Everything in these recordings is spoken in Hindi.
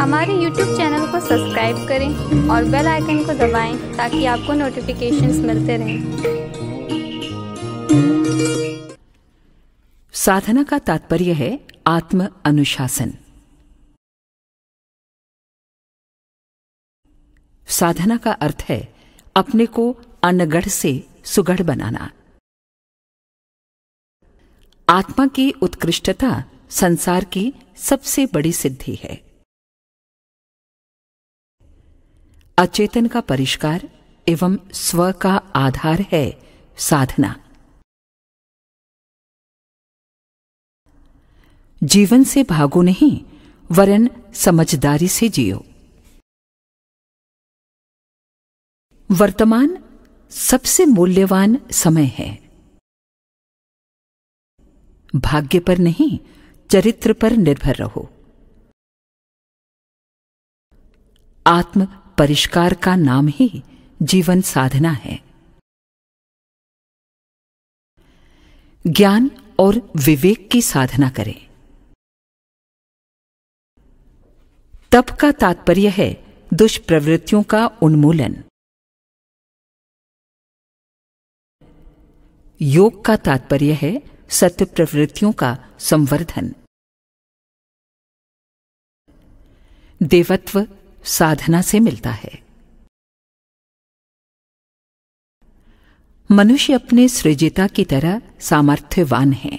हमारे YouTube चैनल को सब्सक्राइब करें और बेल आइकन को दबाएं ताकि आपको नोटिफिकेशंस मिलते रहें साधना का तात्पर्य है आत्म अनुशासन साधना का अर्थ है अपने को अनगढ़ से सुगढ़ बनाना आत्मा की उत्कृष्टता संसार की सबसे बड़ी सिद्धि है अचेतन का परिष्कार एवं स्व का आधार है साधना जीवन से भागो नहीं वरन समझदारी से जियो वर्तमान सबसे मूल्यवान समय है भाग्य पर नहीं चरित्र पर निर्भर रहो आत्म परिष्कार का नाम ही जीवन साधना है ज्ञान और विवेक की साधना करें तप का तात्पर्य है दुष्प्रवृत्तियों का उन्मूलन योग का तात्पर्य है सत्य प्रवृत्तियों का संवर्धन देवत्व साधना से मिलता है मनुष्य अपने सृजिता की तरह सामर्थ्यवान है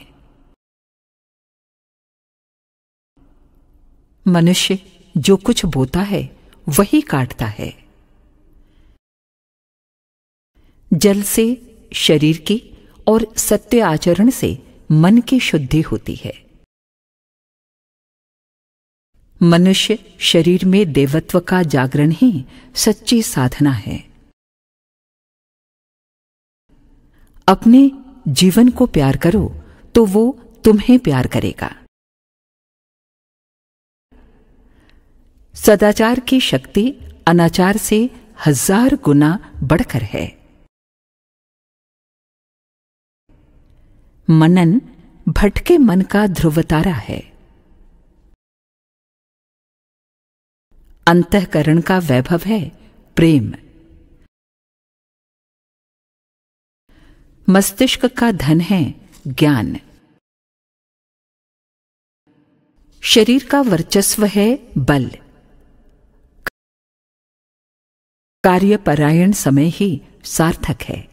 मनुष्य जो कुछ बोता है वही काटता है जल से शरीर की और सत्य आचरण से मन की शुद्धि होती है मनुष्य शरीर में देवत्व का जागरण ही सच्ची साधना है अपने जीवन को प्यार करो तो वो तुम्हें प्यार करेगा सदाचार की शक्ति अनाचार से हजार गुना बढ़कर है मनन भटके मन का ध्रुवतारा है अंतकरण का वैभव है प्रेम मस्तिष्क का धन है ज्ञान शरीर का वर्चस्व है बल कार्यपरायण समय ही सार्थक है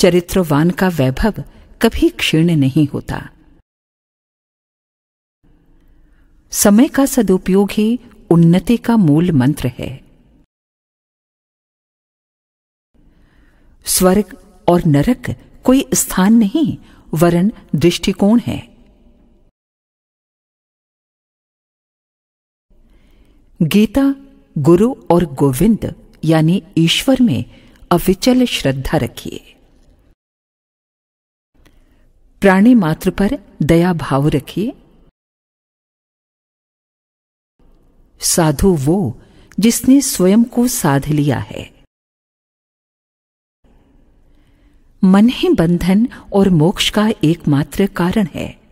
चरित्रवान का वैभव कभी क्षीण नहीं होता समय का सदुपयोग ही उन्नति का मूल मंत्र है स्वर्ग और नरक कोई स्थान नहीं वरन दृष्टिकोण है गीता गुरु और गोविंद यानी ईश्वर में अविचल श्रद्धा रखिए प्राणी मात्र पर दया भाव रखिए साधु वो जिसने स्वयं को साध लिया है मन ही बंधन और मोक्ष का एकमात्र कारण है